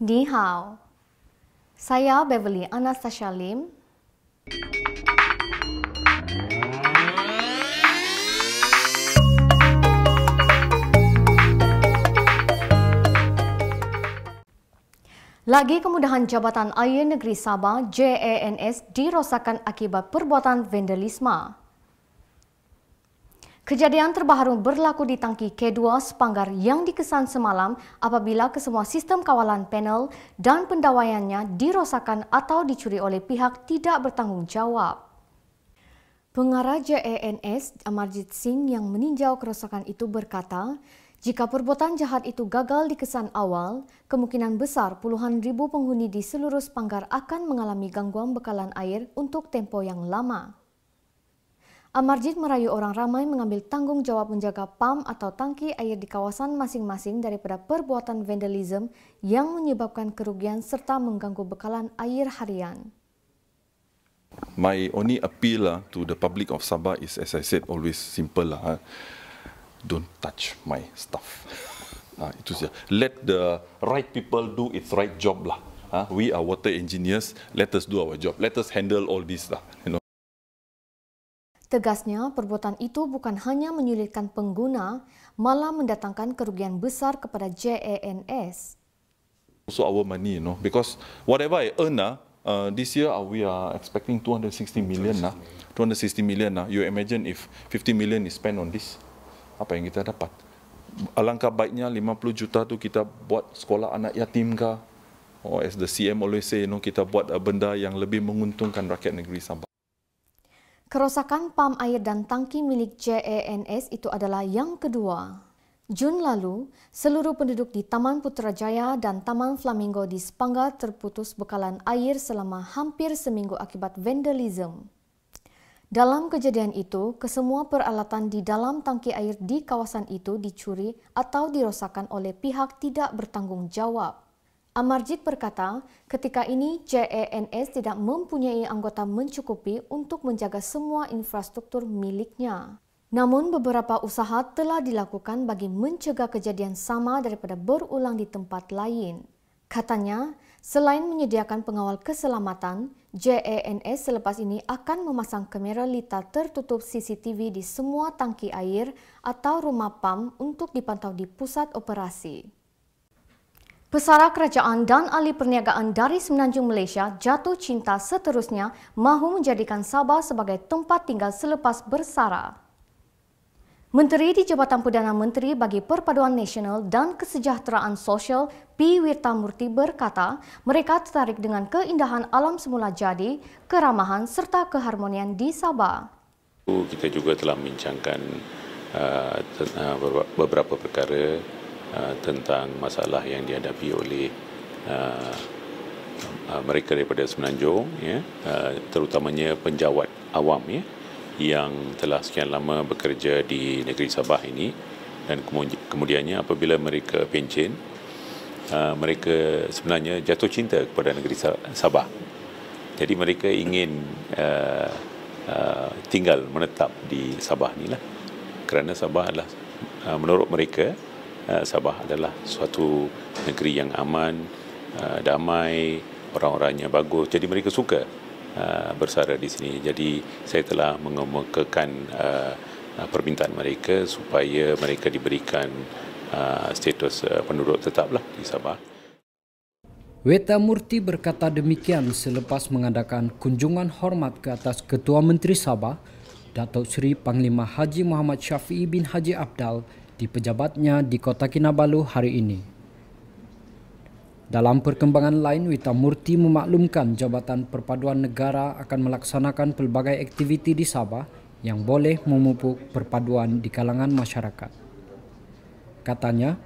Ni hao. Saya Beverly Anastasia Lim. Lagi kemudahan Jabatan Air Negeri Sabah JANS dirosakkan akibat perbuatan vandalisma. Kejadian terbaru berlaku di tangki K2 Sepanggar yang dikesan semalam apabila kesemua sistem kawalan panel dan pendawaiannya dirosakkan atau dicuri oleh pihak tidak bertanggungjawab. Pengarah JENS Amarjit Singh yang meninjau kerosakan itu berkata, jika perbuatan jahat itu gagal dikesan awal, kemungkinan besar puluhan ribu penghuni di seluruh Sepanggar akan mengalami gangguan bekalan air untuk tempo yang lama. Amarjit merayu orang ramai mengambil tanggung jawab menjaga pam atau tangki air di kawasan masing-masing daripada perbuatan vandalisme yang menyebabkan kerugian serta mengganggu bekalan air harian. My only appeal lah to the public of Sabah is, as I said, always simple lah. don't touch my stuff. Uh, itu saja. Let the right people do its right job lah. Uh, we are water engineers. Let us do our job. Let us handle all this lah. You know. Tegasnya, perbuatan itu bukan hanya menyulitkan pengguna, malah mendatangkan kerugian besar kepada JENS. So our money, you know, because whatever I earn, ah, uh, this year ah, we are expecting 260 million. Nah, 260 million. Nah, you imagine if 50 million is spent on this, apa yang kita dapat? Alangkah baiknya 50 juta tu kita buat sekolah anak yatim ka. Or as the CM always say, you know, kita buat ah, benda yang lebih menguntungkan rakyat negeri Sabah. Kerosakan pam air dan tangki milik JENS itu adalah yang kedua. Jun lalu, seluruh penduduk di Taman Putrajaya dan Taman Flamingo di Sepangga terputus bekalan air selama hampir seminggu akibat vandalisme. Dalam kejadian itu, kesemua peralatan di dalam tangki air di kawasan itu dicuri atau dirosakkan oleh pihak tidak bertanggungjawab. Amarjit berkata, ketika ini JENS tidak mempunyai anggota mencukupi untuk menjaga semua infrastruktur miliknya. Namun beberapa usaha telah dilakukan bagi mencegah kejadian sama daripada berulang di tempat lain. Katanya, selain menyediakan pengawal keselamatan, JENS selepas ini akan memasang kamera lita tertutup CCTV di semua tangki air atau rumah pam untuk dipantau di pusat operasi. Pesara Kerajaan dan Ahli Perniagaan dari Semenanjung Malaysia jatuh cinta seterusnya mahu menjadikan Sabah sebagai tempat tinggal selepas bersara. Menteri di Jabatan Perdana Menteri bagi Perpaduan Nasional dan Kesejahteraan Sosial P. Wirtamurti berkata mereka tertarik dengan keindahan alam semula jadi, keramahan serta keharmonian di Sabah. Kita juga telah membincangkan uh, uh, beberapa perkara Uh, tentang masalah yang dihadapi oleh uh, uh, mereka daripada Semenanjung ya uh, terutamanya penjawat awam ya yang telah sekian lama bekerja di negeri Sabah ini dan kemudiannya apabila mereka pencen uh, mereka sebenarnya jatuh cinta kepada negeri Sabah jadi mereka ingin uh, Uh, tinggal menetap di Sabah ni lah kerana Sabah adalah uh, menurut mereka Eh, Sabah adalah suatu negeri yang aman, eh, damai, orang-orangnya bagus. Jadi mereka suka eh, bersara di sini. Jadi saya telah mengemukakan permintaan mereka supaya mereka diberikan status penduduk tetaplah di Sabah. Weta Murti berkata demikian selepas mengadakan kunjungan hormat ke atas Ketua Menteri Sabah, Datuk Seri Panglima Haji Muhammad Syafi'i bin Haji Abdal di pejabatnya di Kota Kinabalu hari ini. Dalam perkembangan lain, Wita Murti memaklumkan Jabatan Perpaduan Negara akan melaksanakan pelbagai aktiviti di Sabah yang boleh memupuk perpaduan di kalangan masyarakat. Katanya,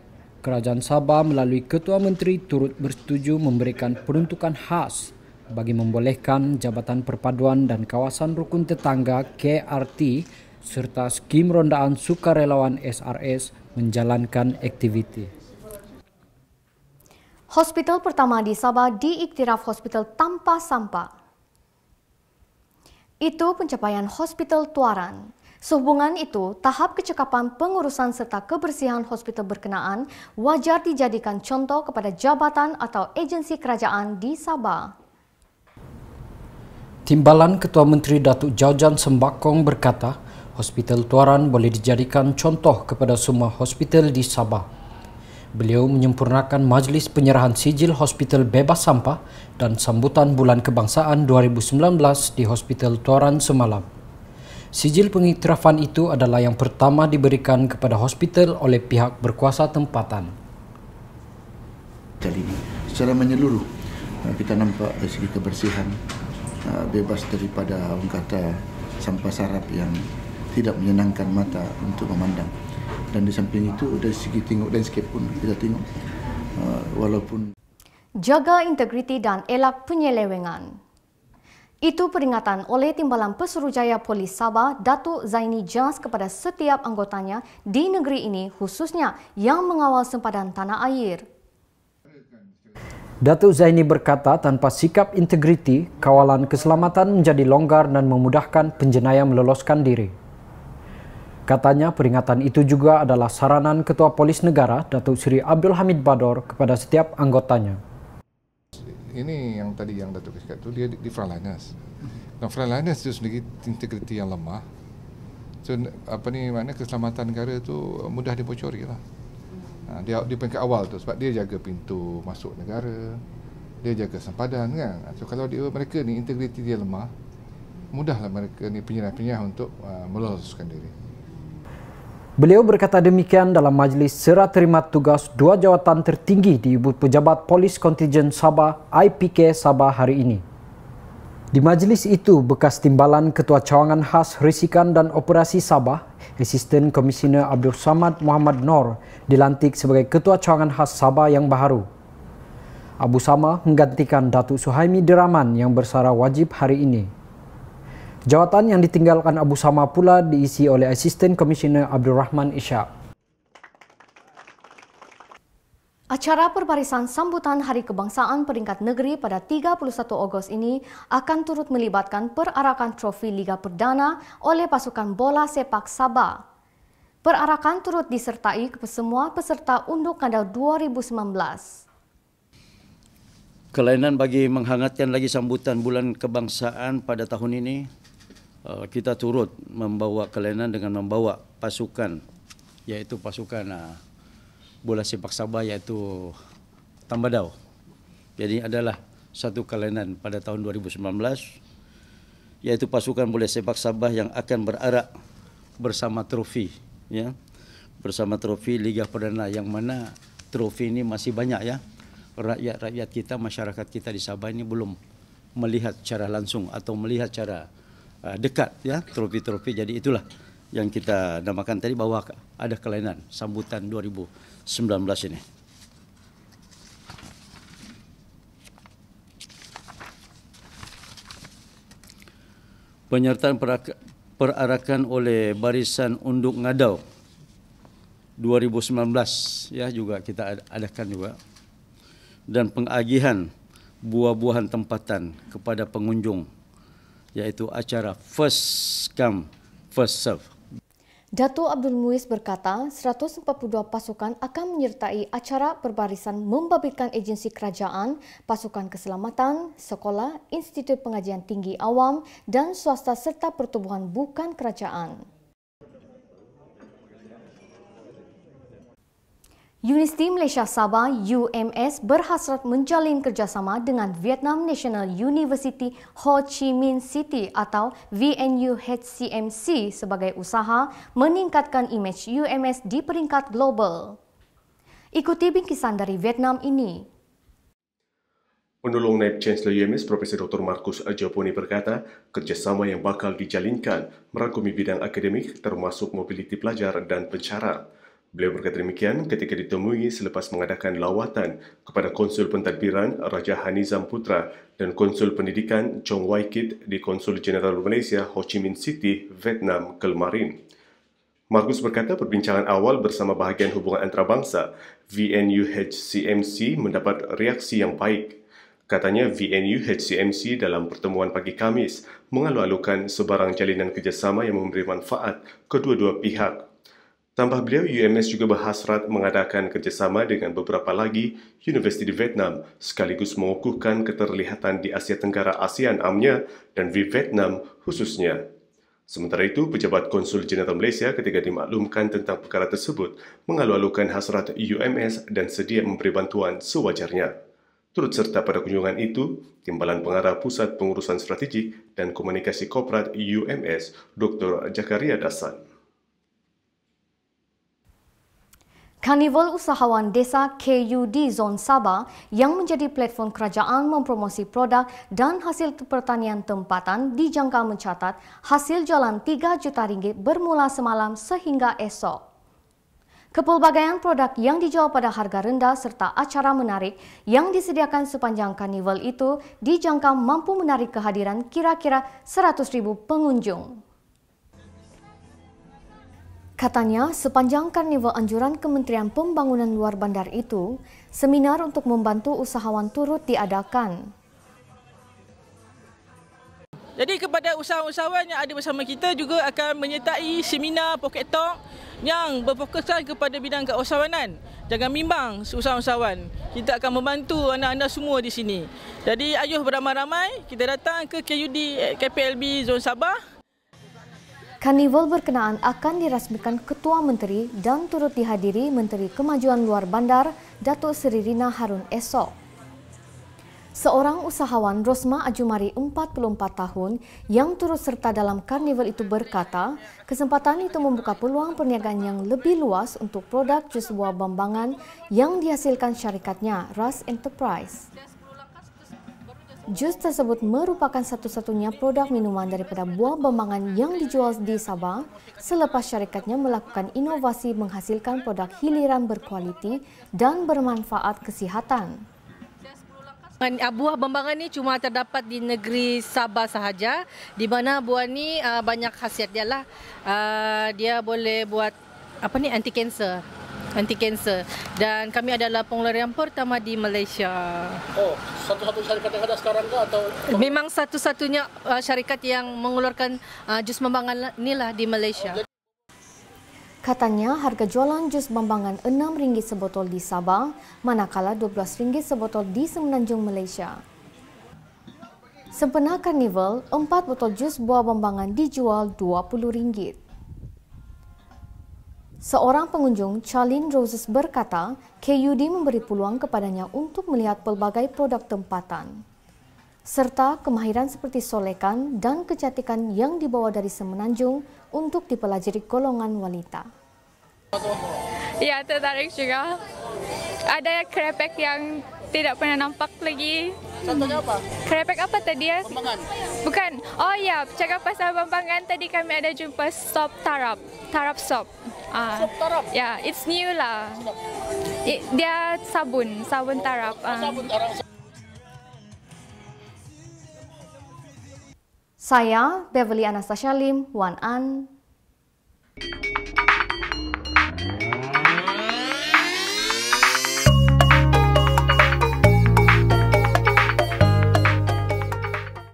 Kerajaan Sabah melalui Ketua Menteri turut bersetuju memberikan peruntukan khas bagi membolehkan Jabatan Perpaduan dan Kawasan Rukun Tetangga KRT serta skim rondaan sukarelawan SRS menjalankan aktiviti. Hospital pertama di Sabah diiktiraf hospital tanpa sampah. Itu pencapaian hospital tuaran. Sehubungan itu, tahap kecekapan pengurusan serta kebersihan hospital berkenaan wajar dijadikan contoh kepada jabatan atau agensi kerajaan di Sabah. Timbalan Ketua Menteri Datuk Jaujan Sembakong berkata, Hospital Tuaran boleh dijadikan contoh kepada semua hospital di Sabah. Beliau menyempurnakan majlis penyerahan sijil hospital bebas sampah dan sambutan Bulan Kebangsaan 2019 di Hospital Tuaran semalam. Sijil pengiktirafan itu adalah yang pertama diberikan kepada hospital oleh pihak berkuasa tempatan. Kali ini secara menyeluruh eh, kita nampak dari segi kebersihan eh, bebas daripada orang kata sampah sarap yang tidak menyenangkan mata untuk memandang dan di samping itu dari segi tengok landscape pun kita tengok uh, walaupun jaga integriti dan elak penyelewengan itu peringatan oleh Timbalan Pesuruhjaya Polis Sabah Datuk Zaini Jas kepada setiap anggotanya di negeri ini khususnya yang mengawal sempadan tanah air. Datuk Zaini berkata tanpa sikap integriti, kawalan keselamatan menjadi longgar dan memudahkan penjenayah meloloskan diri. Katanya peringatan itu juga adalah saranan Ketua Polis Negara Datuk Seri Abdul Hamid Bador kepada setiap anggotanya. Ini yang tadi yang Datuk cakap tu dia di frontliners. Dan frontliners itu sendiri integriti yang lemah. So, apa ni makna keselamatan negara tu mudah dibocori lah. Ha, dia di peringkat awal tu sebab dia jaga pintu masuk negara. Dia jaga sempadan kan. Ha, so kalau dia mereka ni integriti dia lemah, mudahlah mereka ni penyerah-penyerah untuk uh, meloloskan diri. Beliau berkata demikian dalam majlis serah terima tugas dua jawatan tertinggi di Ibu Pejabat Polis Kontijen Sabah IPK Sabah hari ini. Di majlis itu, bekas timbalan Ketua Cawangan Khas Risikan dan Operasi Sabah, Asisten Komisioner Abdul Samad Muhammad Nor dilantik sebagai Ketua Cawangan Khas Sabah yang baru. Abu Sama menggantikan Datuk Suhaimi Deraman yang bersara wajib hari ini. Jawatan yang ditinggalkan Abu Sama pula diisi oleh asisten komisioner Abdul Rahman Ishak. Acara perbarisan sambutan Hari Kebangsaan peringkat negeri pada 31 Ogos ini akan turut melibatkan perarakan trofi Liga Perdana oleh pasukan bola sepak Sabah. Perarakan turut disertai ke semua peserta unduk kanda 2019. Kelainan bagi menghangatkan lagi sambutan bulan kebangsaan pada tahun ini, Uh, kita turut membawa kelainan dengan membawa pasukan yaitu pasukan uh, bola sepak Sabah yaitu Tambadau. Jadi adalah satu kelainan pada tahun 2019 yaitu pasukan bola sepak Sabah yang akan berarak bersama trofi ya bersama trofi Liga Perdana yang mana trofi ini masih banyak ya rakyat-rakyat kita masyarakat kita di Sabah ini belum melihat cara langsung atau melihat cara uh, dekat ya trofi-trofi jadi itulah yang kita namakan tadi bahwa ada kelainan sambutan 2019 ini. Penyertaan perarakan oleh Barisan Unduk Ngadau 2019 ya juga kita adakan juga dan pengagihan buah-buahan tempatan kepada pengunjung 2019 iaitu acara first come first serve. Dato Abdul Muiz berkata 142 pasukan akan menyertai acara perbarisan membabitkan agensi kerajaan, pasukan keselamatan, sekolah, institut pengajian tinggi awam dan swasta serta pertubuhan bukan kerajaan. Universiti Malaysia Sabah UMS berhasrat menjalin kerjasama dengan Vietnam National University Ho Chi Minh City atau VNU HCMC sebagai usaha meningkatkan imej UMS di peringkat global. Ikuti bingkisan dari Vietnam ini. Penolong Naib Chancellor UMS Prof. Dr. Markus Ajaponi berkata, kerjasama yang bakal dijalinkan merangkumi bidang akademik termasuk mobiliti pelajar dan pencara. Beliau berkata demikian ketika ditemui selepas mengadakan lawatan kepada Konsul Pentadbiran Raja Hanizam Putra dan Konsul Pendidikan Chong Wai Kit di Konsul Jeneral Malaysia Ho Chi Minh City, Vietnam, kelmarin. Markus berkata perbincangan awal bersama bahagian hubungan antarabangsa VNUHCMC mendapat reaksi yang baik. Katanya VNUHCMC dalam pertemuan pagi Kamis mengalu-alukan sebarang jalinan kerjasama yang memberi manfaat kedua-dua pihak Tambah beliau, UMS juga berhasrat mengadakan kerjasama dengan beberapa lagi universiti di Vietnam sekaligus mengukuhkan keterlihatan di Asia Tenggara ASEAN AMNYA dan di Vietnam khususnya. Sementara itu, Pejabat Konsul Jeneral Malaysia ketika dimaklumkan tentang perkara tersebut mengalu-alukan hasrat UMS dan sedia memberi bantuan sewajarnya. Turut serta pada kunjungan itu, Timbalan Pengarah Pusat Pengurusan Strategik dan Komunikasi Korporat UMS, Dr. Jakaria Dasan. Karnival Usahawan Desa KUD Zon Sabah yang menjadi platform kerajaan mempromosi produk dan hasil pertanian tempatan dijangka mencatat hasil jualan 3 juta ringgit bermula semalam sehingga esok. Kepelbagaian produk yang dijual pada harga rendah serta acara menarik yang disediakan sepanjang karnival itu dijangka mampu menarik kehadiran kira-kira 100 ribu pengunjung. Katanya, sepanjang karnival anjuran Kementerian Pembangunan Luar Bandar itu, seminar untuk membantu usahawan turut diadakan. Jadi kepada usahawan-usahawan yang ada bersama kita juga akan menyertai seminar Pocket Talk yang berfokuskan kepada bidang keusahawanan. Jangan bimbang usahawan-usahawan. Kita akan membantu anda-anda semua di sini. Jadi ayuh beramai-ramai kita datang ke KUD eh, KPLB Zon Sabah. Karnival berkenaan akan dirasmikan Ketua Menteri dan turut dihadiri Menteri Kemajuan Luar Bandar Datuk Seri Rina Harun esok. Seorang usahawan Rosma Ajumari 44 tahun yang turut serta dalam karnival itu berkata, kesempatan itu membuka peluang perniagaan yang lebih luas untuk produk jus buah bambangan yang dihasilkan syarikatnya, Ras Enterprise. Jus tersebut merupakan satu-satunya produk minuman daripada buah bambangan yang dijual di Sabah selepas syarikatnya melakukan inovasi menghasilkan produk hiliran berkualiti dan bermanfaat kesihatan. Ah, buah bambangan ini cuma terdapat di negeri Sabah sahaja di mana buah ini ah, banyak khasiat dia lah. Ah, dia boleh buat apa ni anti kanser anti kanser dan kami adalah pengeluar yang pertama di Malaysia. Oh, satu-satu syarikat yang ada sekarang ke atau memang satu-satunya uh, syarikat yang mengeluarkan uh, jus membangan inilah di Malaysia. Oh, Katanya harga jualan jus bambangan RM6 sebotol di Sabah, manakala RM12 sebotol di Semenanjung Malaysia. Sempena karnival, 4 botol jus buah bambangan dijual RM20. Seorang pengunjung, Charlene Roses berkata, KUD memberi peluang kepadanya untuk melihat pelbagai produk tempatan serta kemahiran seperti solekan dan kecantikan yang dibawa dari semenanjung untuk dipelajari golongan wanita. Ya, tertarik juga. Ada krepek yang tidak pernah nampak lagi. Contohnya apa? Krepek apa tadi ya? Pembangan. Bukan. Oh ya, cakap pasal pembangan tadi kami ada jumpa stop tarap. Tarap sop. Ah. Uh, sop tarap. Ya, yeah, it's new lah. I, dia sabun, sabun tarap. Oh, sabun tarap. Saya Beverly Anastasia Lim, Wan An.